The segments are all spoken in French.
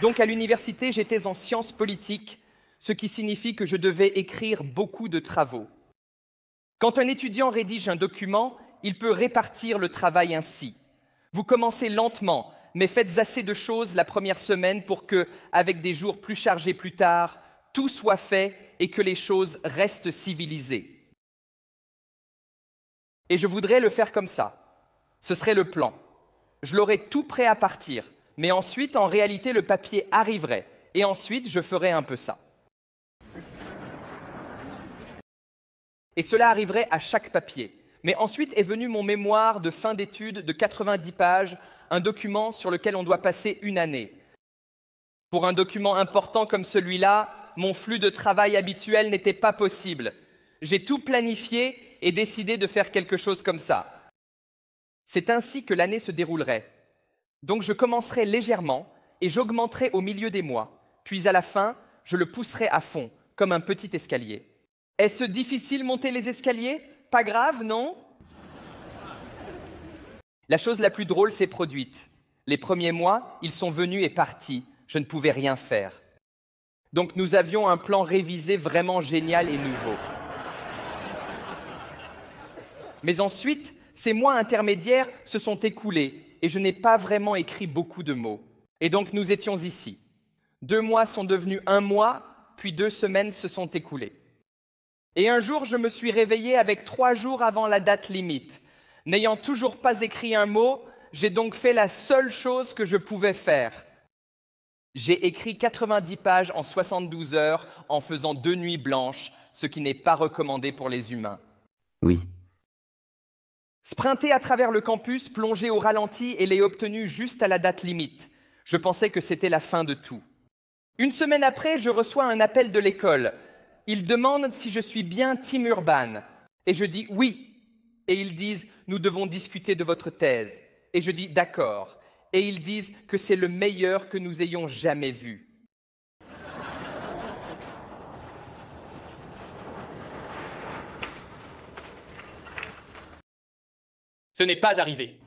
Donc à l'université, j'étais en sciences politiques, ce qui signifie que je devais écrire beaucoup de travaux. Quand un étudiant rédige un document, il peut répartir le travail ainsi. Vous commencez lentement, mais faites assez de choses la première semaine pour que, avec des jours plus chargés plus tard, tout soit fait et que les choses restent civilisées. Et je voudrais le faire comme ça. Ce serait le plan. Je l'aurais tout prêt à partir mais ensuite, en réalité, le papier arriverait. Et ensuite, je ferais un peu ça. Et cela arriverait à chaque papier. Mais ensuite est venu mon mémoire de fin d'études de 90 pages, un document sur lequel on doit passer une année. Pour un document important comme celui-là, mon flux de travail habituel n'était pas possible. J'ai tout planifié et décidé de faire quelque chose comme ça. C'est ainsi que l'année se déroulerait. Donc je commencerai légèrement et j'augmenterai au milieu des mois, puis à la fin, je le pousserai à fond, comme un petit escalier. Est-ce difficile monter les escaliers Pas grave, non La chose la plus drôle s'est produite. Les premiers mois, ils sont venus et partis. Je ne pouvais rien faire. Donc nous avions un plan révisé vraiment génial et nouveau. Mais ensuite, ces mois intermédiaires se sont écoulés et je n'ai pas vraiment écrit beaucoup de mots. Et donc nous étions ici. Deux mois sont devenus un mois, puis deux semaines se sont écoulées. Et un jour, je me suis réveillé avec trois jours avant la date limite. N'ayant toujours pas écrit un mot, j'ai donc fait la seule chose que je pouvais faire. J'ai écrit 90 pages en 72 heures en faisant deux nuits blanches, ce qui n'est pas recommandé pour les humains. Oui, Sprinter à travers le campus, plonger au ralenti et l'ai obtenu juste à la date limite. Je pensais que c'était la fin de tout. Une semaine après, je reçois un appel de l'école. Ils demandent si je suis bien Tim Urban. Et je dis oui. Et ils disent, nous devons discuter de votre thèse. Et je dis d'accord. Et ils disent que c'est le meilleur que nous ayons jamais vu. Ce n'est pas arrivé.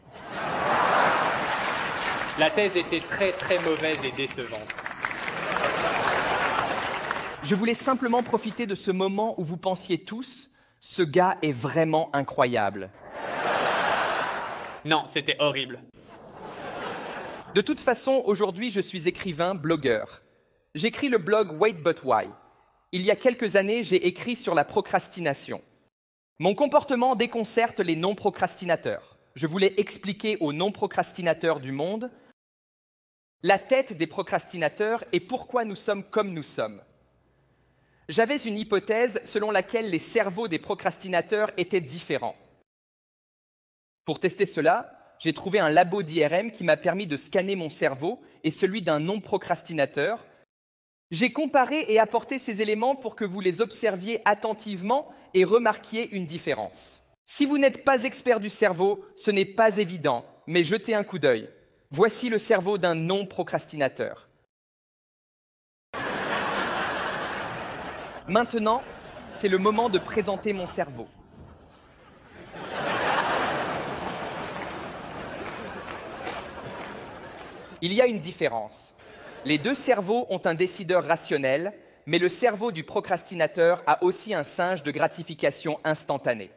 La thèse était très très mauvaise et décevante. Je voulais simplement profiter de ce moment où vous pensiez tous, ce gars est vraiment incroyable. Non, c'était horrible. De toute façon, aujourd'hui, je suis écrivain, blogueur. J'écris le blog Wait But Why. Il y a quelques années, j'ai écrit sur la procrastination. Mon comportement déconcerte les non-procrastinateurs. Je voulais expliquer aux non-procrastinateurs du monde la tête des procrastinateurs et pourquoi nous sommes comme nous sommes. J'avais une hypothèse selon laquelle les cerveaux des procrastinateurs étaient différents. Pour tester cela, j'ai trouvé un labo d'IRM qui m'a permis de scanner mon cerveau et celui d'un non-procrastinateur j'ai comparé et apporté ces éléments pour que vous les observiez attentivement et remarquiez une différence. Si vous n'êtes pas expert du cerveau, ce n'est pas évident, mais jetez un coup d'œil. Voici le cerveau d'un non-procrastinateur. Maintenant, c'est le moment de présenter mon cerveau. Il y a une différence. Les deux cerveaux ont un décideur rationnel, mais le cerveau du procrastinateur a aussi un singe de gratification instantanée.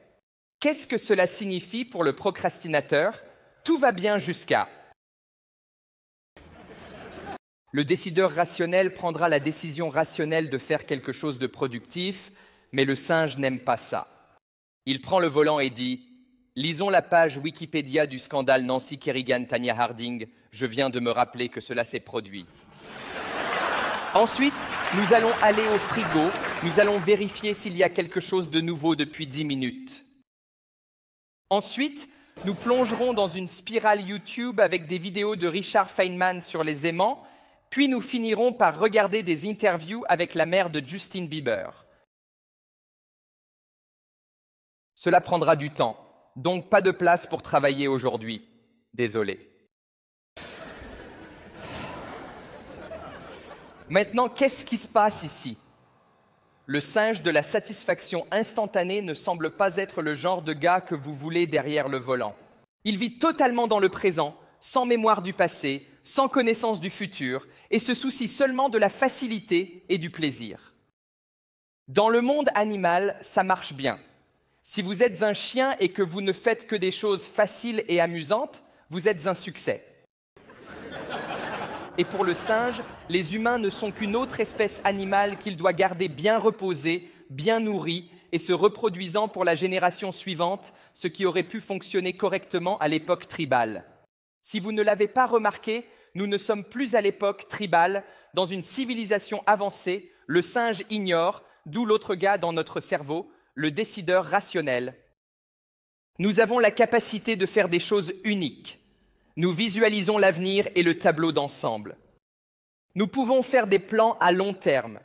Qu'est-ce que cela signifie pour le procrastinateur Tout va bien jusqu'à... Le décideur rationnel prendra la décision rationnelle de faire quelque chose de productif, mais le singe n'aime pas ça. Il prend le volant et dit Lisons la page Wikipédia du scandale Nancy kerrigan tania Harding. Je viens de me rappeler que cela s'est produit. Ensuite, nous allons aller au frigo. Nous allons vérifier s'il y a quelque chose de nouveau depuis 10 minutes. Ensuite, nous plongerons dans une spirale YouTube avec des vidéos de Richard Feynman sur les aimants, puis nous finirons par regarder des interviews avec la mère de Justin Bieber. Cela prendra du temps, donc pas de place pour travailler aujourd'hui. Désolé. Maintenant, qu'est-ce qui se passe ici Le singe de la satisfaction instantanée ne semble pas être le genre de gars que vous voulez derrière le volant. Il vit totalement dans le présent, sans mémoire du passé, sans connaissance du futur, et se soucie seulement de la facilité et du plaisir. Dans le monde animal, ça marche bien. Si vous êtes un chien et que vous ne faites que des choses faciles et amusantes, vous êtes un succès. Et pour le singe, les humains ne sont qu'une autre espèce animale qu'il doit garder bien reposée, bien nourrie et se reproduisant pour la génération suivante, ce qui aurait pu fonctionner correctement à l'époque tribale. Si vous ne l'avez pas remarqué, nous ne sommes plus à l'époque tribale, dans une civilisation avancée, le singe ignore, d'où l'autre gars dans notre cerveau, le décideur rationnel. Nous avons la capacité de faire des choses uniques. Nous visualisons l'avenir et le tableau d'ensemble. Nous pouvons faire des plans à long terme.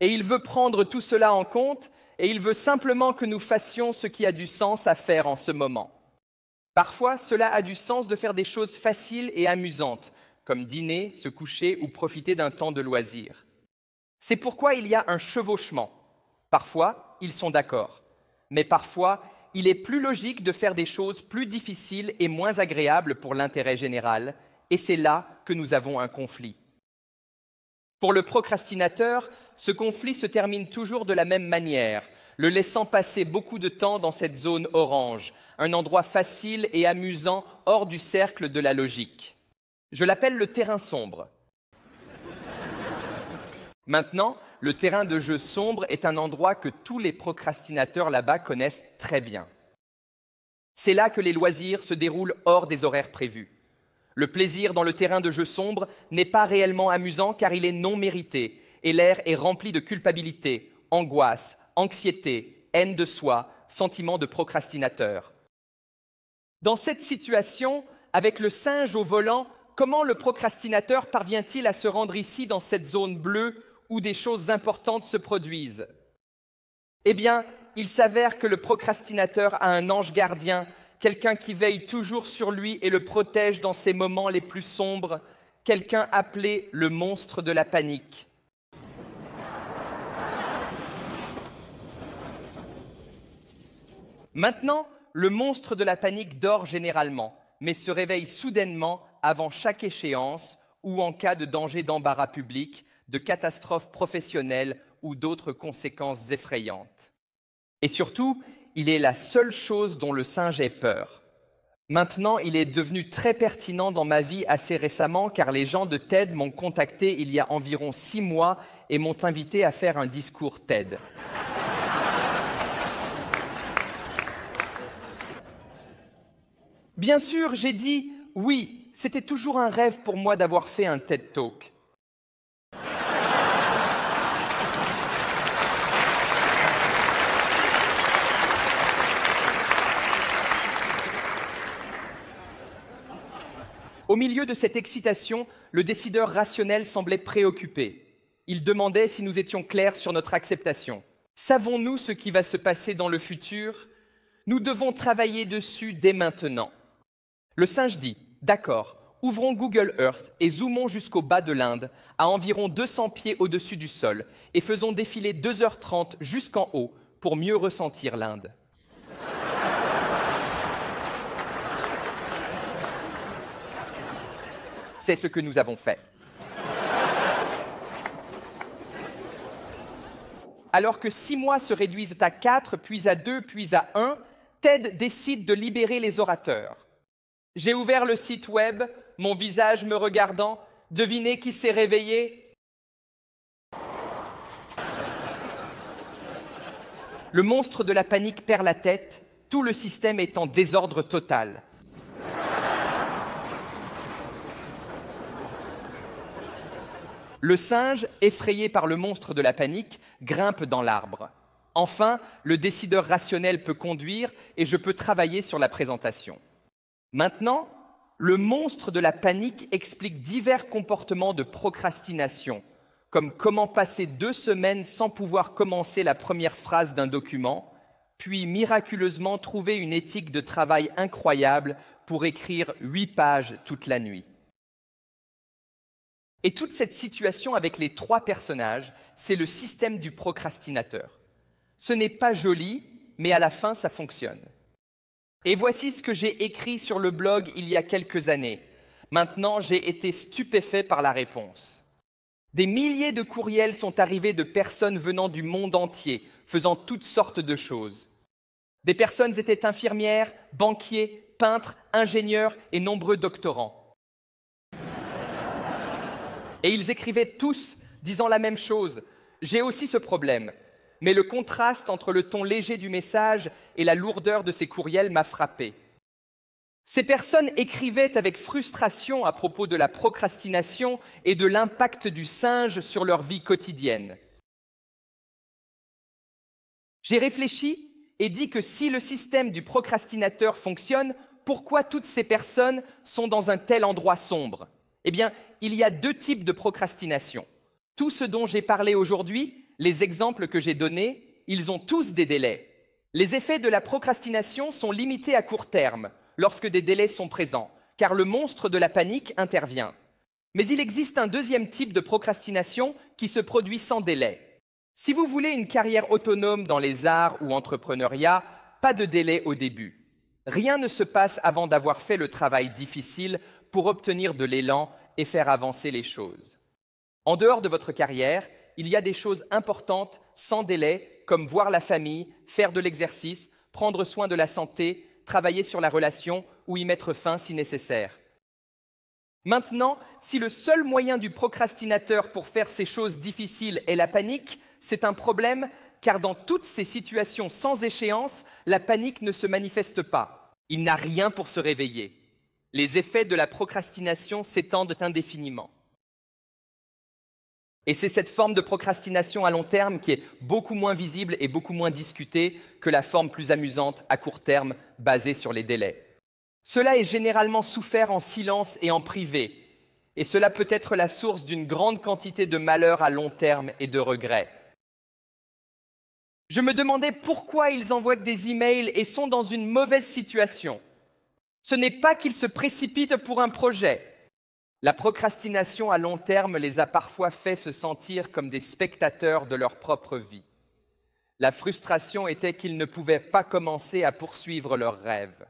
Et il veut prendre tout cela en compte et il veut simplement que nous fassions ce qui a du sens à faire en ce moment. Parfois, cela a du sens de faire des choses faciles et amusantes, comme dîner, se coucher ou profiter d'un temps de loisir. C'est pourquoi il y a un chevauchement. Parfois, ils sont d'accord, mais parfois, il est plus logique de faire des choses plus difficiles et moins agréables pour l'intérêt général, et c'est là que nous avons un conflit. Pour le procrastinateur, ce conflit se termine toujours de la même manière, le laissant passer beaucoup de temps dans cette zone orange, un endroit facile et amusant hors du cercle de la logique. Je l'appelle le terrain sombre. Maintenant, le terrain de jeu sombre est un endroit que tous les procrastinateurs là-bas connaissent très bien. C'est là que les loisirs se déroulent hors des horaires prévus. Le plaisir dans le terrain de jeu sombre n'est pas réellement amusant car il est non mérité et l'air est rempli de culpabilité, angoisse, anxiété, haine de soi, sentiment de procrastinateur. Dans cette situation, avec le singe au volant, comment le procrastinateur parvient-il à se rendre ici dans cette zone bleue où des choses importantes se produisent. Eh bien, il s'avère que le procrastinateur a un ange gardien, quelqu'un qui veille toujours sur lui et le protège dans ses moments les plus sombres, quelqu'un appelé le monstre de la panique. Maintenant, le monstre de la panique dort généralement, mais se réveille soudainement avant chaque échéance ou en cas de danger d'embarras public, de catastrophes professionnelles ou d'autres conséquences effrayantes. Et surtout, il est la seule chose dont le singe ait peur. Maintenant, il est devenu très pertinent dans ma vie assez récemment car les gens de TED m'ont contacté il y a environ six mois et m'ont invité à faire un discours TED. Bien sûr, j'ai dit oui, c'était toujours un rêve pour moi d'avoir fait un TED Talk. Au milieu de cette excitation, le décideur rationnel semblait préoccupé. Il demandait si nous étions clairs sur notre acceptation. Savons-nous ce qui va se passer dans le futur Nous devons travailler dessus dès maintenant. Le singe dit, d'accord, ouvrons Google Earth et zoomons jusqu'au bas de l'Inde, à environ 200 pieds au-dessus du sol, et faisons défiler 2h30 jusqu'en haut pour mieux ressentir l'Inde. C'est ce que nous avons fait. Alors que six mois se réduisent à quatre, puis à deux, puis à un, TED décide de libérer les orateurs. J'ai ouvert le site web, mon visage me regardant, devinez qui s'est réveillé Le monstre de la panique perd la tête, tout le système est en désordre total. Le singe, effrayé par le monstre de la panique, grimpe dans l'arbre. Enfin, le décideur rationnel peut conduire et je peux travailler sur la présentation. Maintenant, le monstre de la panique explique divers comportements de procrastination, comme comment passer deux semaines sans pouvoir commencer la première phrase d'un document, puis miraculeusement trouver une éthique de travail incroyable pour écrire huit pages toute la nuit. Et toute cette situation avec les trois personnages, c'est le système du procrastinateur. Ce n'est pas joli, mais à la fin, ça fonctionne. Et voici ce que j'ai écrit sur le blog il y a quelques années. Maintenant, j'ai été stupéfait par la réponse. Des milliers de courriels sont arrivés de personnes venant du monde entier, faisant toutes sortes de choses. Des personnes étaient infirmières, banquiers, peintres, ingénieurs et nombreux doctorants. Et ils écrivaient tous, disant la même chose. J'ai aussi ce problème. Mais le contraste entre le ton léger du message et la lourdeur de ces courriels m'a frappé. Ces personnes écrivaient avec frustration à propos de la procrastination et de l'impact du singe sur leur vie quotidienne. J'ai réfléchi et dit que si le système du procrastinateur fonctionne, pourquoi toutes ces personnes sont dans un tel endroit sombre eh bien, il y a deux types de procrastination. Tout ce dont j'ai parlé aujourd'hui, les exemples que j'ai donnés, ils ont tous des délais. Les effets de la procrastination sont limités à court terme, lorsque des délais sont présents, car le monstre de la panique intervient. Mais il existe un deuxième type de procrastination qui se produit sans délai. Si vous voulez une carrière autonome dans les arts ou entrepreneuriat, pas de délai au début. Rien ne se passe avant d'avoir fait le travail difficile pour obtenir de l'élan et faire avancer les choses. En dehors de votre carrière, il y a des choses importantes sans délai, comme voir la famille, faire de l'exercice, prendre soin de la santé, travailler sur la relation ou y mettre fin si nécessaire. Maintenant, si le seul moyen du procrastinateur pour faire ces choses difficiles est la panique, c'est un problème car dans toutes ces situations sans échéance, la panique ne se manifeste pas. Il n'a rien pour se réveiller les effets de la procrastination s'étendent indéfiniment. Et c'est cette forme de procrastination à long terme qui est beaucoup moins visible et beaucoup moins discutée que la forme plus amusante à court terme basée sur les délais. Cela est généralement souffert en silence et en privé, et cela peut être la source d'une grande quantité de malheurs à long terme et de regrets. Je me demandais pourquoi ils envoient des emails et sont dans une mauvaise situation. Ce n'est pas qu'ils se précipitent pour un projet. La procrastination à long terme les a parfois fait se sentir comme des spectateurs de leur propre vie. La frustration était qu'ils ne pouvaient pas commencer à poursuivre leurs rêves.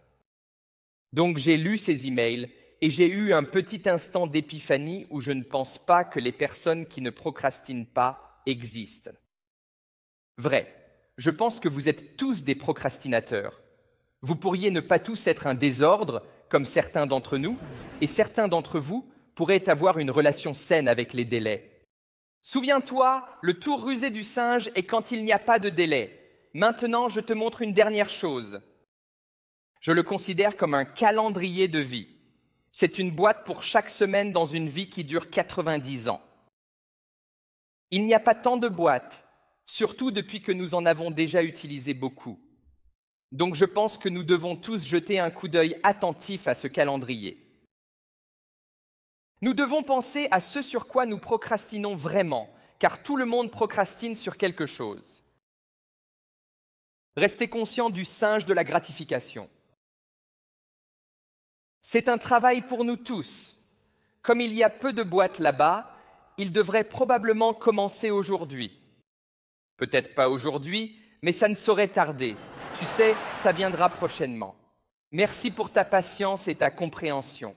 Donc j'ai lu ces emails et j'ai eu un petit instant d'épiphanie où je ne pense pas que les personnes qui ne procrastinent pas existent. Vrai, je pense que vous êtes tous des procrastinateurs, vous pourriez ne pas tous être un désordre, comme certains d'entre nous, et certains d'entre vous pourraient avoir une relation saine avec les délais. Souviens-toi, le tour rusé du singe est quand il n'y a pas de délai. Maintenant, je te montre une dernière chose. Je le considère comme un calendrier de vie. C'est une boîte pour chaque semaine dans une vie qui dure 90 ans. Il n'y a pas tant de boîtes, surtout depuis que nous en avons déjà utilisé beaucoup. Donc je pense que nous devons tous jeter un coup d'œil attentif à ce calendrier. Nous devons penser à ce sur quoi nous procrastinons vraiment, car tout le monde procrastine sur quelque chose. Restez conscient du singe de la gratification. C'est un travail pour nous tous. Comme il y a peu de boîtes là-bas, il devrait probablement commencer aujourd'hui. Peut-être pas aujourd'hui, mais ça ne saurait tarder tu sais, ça viendra prochainement. Merci pour ta patience et ta compréhension.